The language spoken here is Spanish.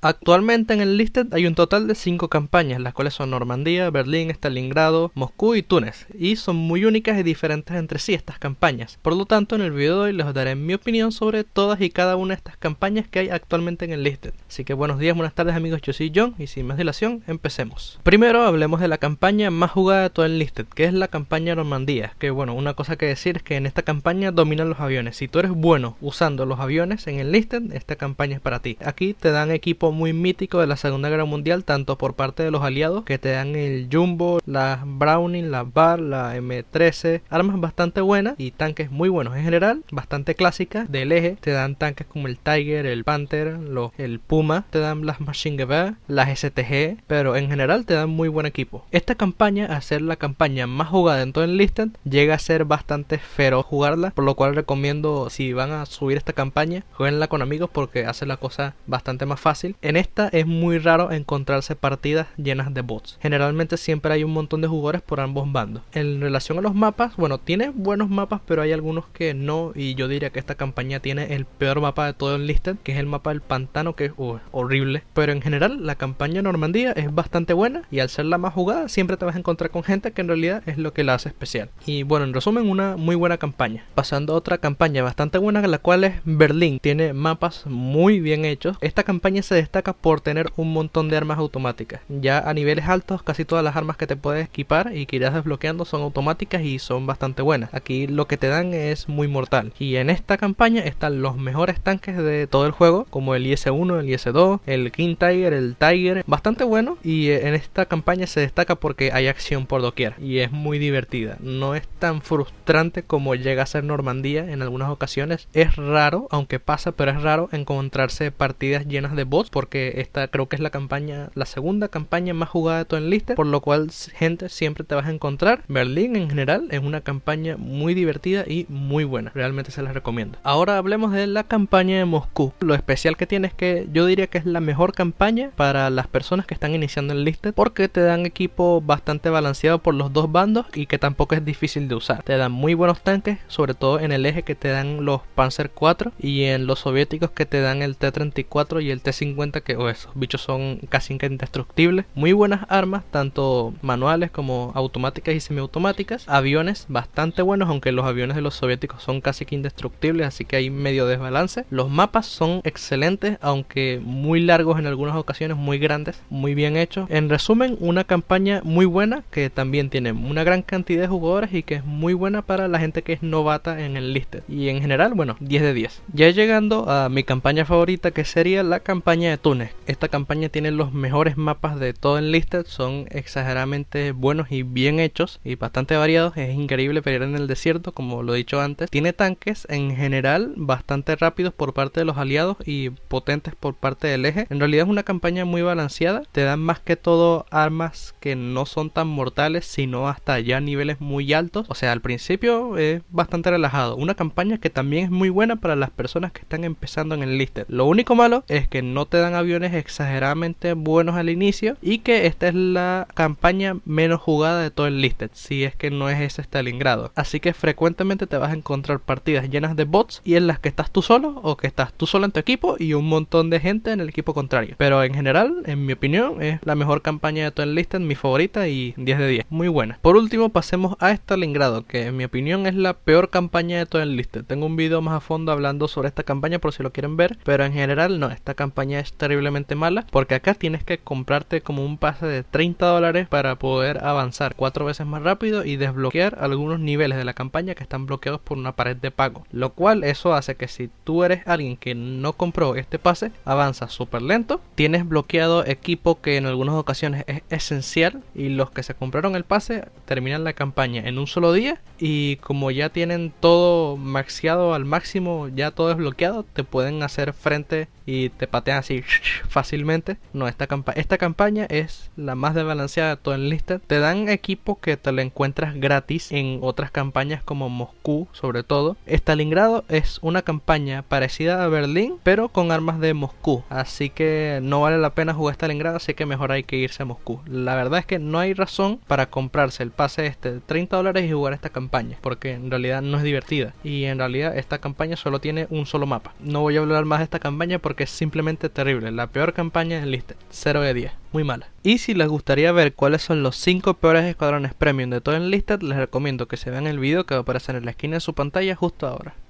Actualmente en el Listed hay un total de 5 campañas, las cuales son Normandía, Berlín, Stalingrado, Moscú y Túnez, y son muy únicas y diferentes entre sí estas campañas. Por lo tanto, en el video de hoy les daré mi opinión sobre todas y cada una de estas campañas que hay actualmente en el Listed. Así que buenos días, buenas tardes amigos, yo soy John y sin más dilación, empecemos. Primero hablemos de la campaña más jugada de todo el Listed, que es la campaña Normandía, que bueno, una cosa que decir es que en esta campaña dominan los aviones. Si tú eres bueno usando los aviones en el Listed, esta campaña es para ti. Aquí te dan equipo muy mítico de la Segunda Guerra Mundial, tanto por parte de los aliados, que te dan el Jumbo, las Browning, las Bar, la M13, armas bastante buenas y tanques muy buenos en general, bastante clásicas del eje, te dan tanques como el Tiger, el Panther, el Puma, te dan las Machine Gun las STG, pero en general te dan muy buen equipo. Esta campaña, a ser la campaña más jugada en todo el Listed, llega a ser bastante feroz jugarla, por lo cual recomiendo si van a subir esta campaña, jueguenla con amigos porque hace la cosa bastante más fácil en esta es muy raro encontrarse partidas llenas de bots. Generalmente siempre hay un montón de jugadores por ambos bandos. En relación a los mapas, bueno, tiene buenos mapas, pero hay algunos que no. Y yo diría que esta campaña tiene el peor mapa de todo el listed, que es el mapa del pantano, que es horrible. Pero en general, la campaña Normandía es bastante buena y al ser la más jugada, siempre te vas a encontrar con gente que en realidad es lo que la hace especial. Y bueno, en resumen, una muy buena campaña. Pasando a otra campaña bastante buena, la cual es Berlín. Tiene mapas muy bien hechos. Esta campaña se destaca por tener un montón de armas automáticas. Ya a niveles altos, casi todas las armas que te puedes equipar y que irás desbloqueando son automáticas y son bastante buenas. Aquí lo que te dan es muy mortal. Y en esta campaña están los mejores tanques de todo el juego, como el IS-1, el IS-2, el King Tiger, el Tiger, bastante bueno. Y eh, en esta campaña se destaca porque hay acción por doquier y es muy divertida. No es tan frustrante como llega a ser Normandía en algunas ocasiones. Es raro, aunque pasa, pero es raro encontrarse partidas llenas de bots porque esta creo que es la campaña, la segunda campaña más jugada de todo en lista por lo cual gente siempre te vas a encontrar. Berlín en general es una campaña muy divertida y muy buena, realmente se las recomiendo. Ahora hablemos de la campaña de Moscú. Lo especial que tiene es que yo diría que es la mejor campaña para las personas que están iniciando en lista porque te dan equipo bastante balanceado por los dos bandos y que tampoco es difícil de usar. Te dan muy buenos tanques, sobre todo en el eje que te dan los Panzer 4 y en los soviéticos que te dan el T-34 y el T-50 que esos bichos son casi indestructibles. Muy buenas armas, tanto manuales como automáticas y semiautomáticas. Aviones bastante buenos, aunque los aviones de los soviéticos son casi que indestructibles, así que hay medio desbalance. Los mapas son excelentes, aunque muy largos en algunas ocasiones, muy grandes, muy bien hechos. En resumen, una campaña muy buena que también tiene una gran cantidad de jugadores y que es muy buena para la gente que es novata en el listed. Y en general, bueno, 10 de 10. Ya llegando a mi campaña favorita, que sería la campaña de Túnez. Esta campaña tiene los mejores mapas de todo en lister, son exageradamente buenos y bien hechos y bastante variados. Es increíble pelear en el desierto, como lo he dicho antes. Tiene tanques en general bastante rápidos por parte de los aliados y potentes por parte del eje. En realidad es una campaña muy balanceada, te dan más que todo armas que no son tan mortales, sino hasta ya niveles muy altos. O sea, al principio es bastante relajado. Una campaña que también es muy buena para las personas que están empezando en el Listed. Lo único malo es que no te dan aviones exageradamente buenos al inicio y que esta es la campaña menos jugada de todo el listed, si es que no es ese Stalingrado. Así que frecuentemente te vas a encontrar partidas llenas de bots y en las que estás tú solo o que estás tú solo en tu equipo y un montón de gente en el equipo contrario. Pero en general, en mi opinión, es la mejor campaña de todo el listed, mi favorita y 10 de 10. Muy buena. Por último, pasemos a Stalingrado, que en mi opinión es la peor campaña de todo el listed. Tengo un vídeo más a fondo hablando sobre esta campaña por si lo quieren ver, pero en general no, esta campaña es terriblemente mala, porque acá tienes que comprarte como un pase de 30 dólares para poder avanzar cuatro veces más rápido y desbloquear algunos niveles de la campaña que están bloqueados por una pared de pago. Lo cual eso hace que si tú eres alguien que no compró este pase, avanza súper lento, tienes bloqueado equipo que en algunas ocasiones es esencial y los que se compraron el pase terminan la campaña en un solo día y como ya tienen todo maxiado al máximo, ya todo es bloqueado te pueden hacer frente y te patean así fácilmente. No, esta, campaña esta campaña es la más desbalanceada de todo en lista. Te dan equipo que te lo encuentras gratis en otras campañas como Moscú, sobre todo. Stalingrado es una campaña parecida a Berlín, pero con armas de Moscú. Así que no vale la pena jugar Stalingrado, así que mejor hay que irse a Moscú. La verdad es que no hay razón para comprarse el pase este de 30 dólares y jugar esta campaña, porque en realidad no es divertida. Y en realidad esta campaña solo tiene un solo mapa. No voy a hablar más de esta campaña porque simplemente te la peor campaña en lista, 0 de 10, muy mala. Y si les gustaría ver cuáles son los 5 peores escuadrones premium de todo lista les recomiendo que se vean el video que va a aparecer en la esquina de su pantalla justo ahora.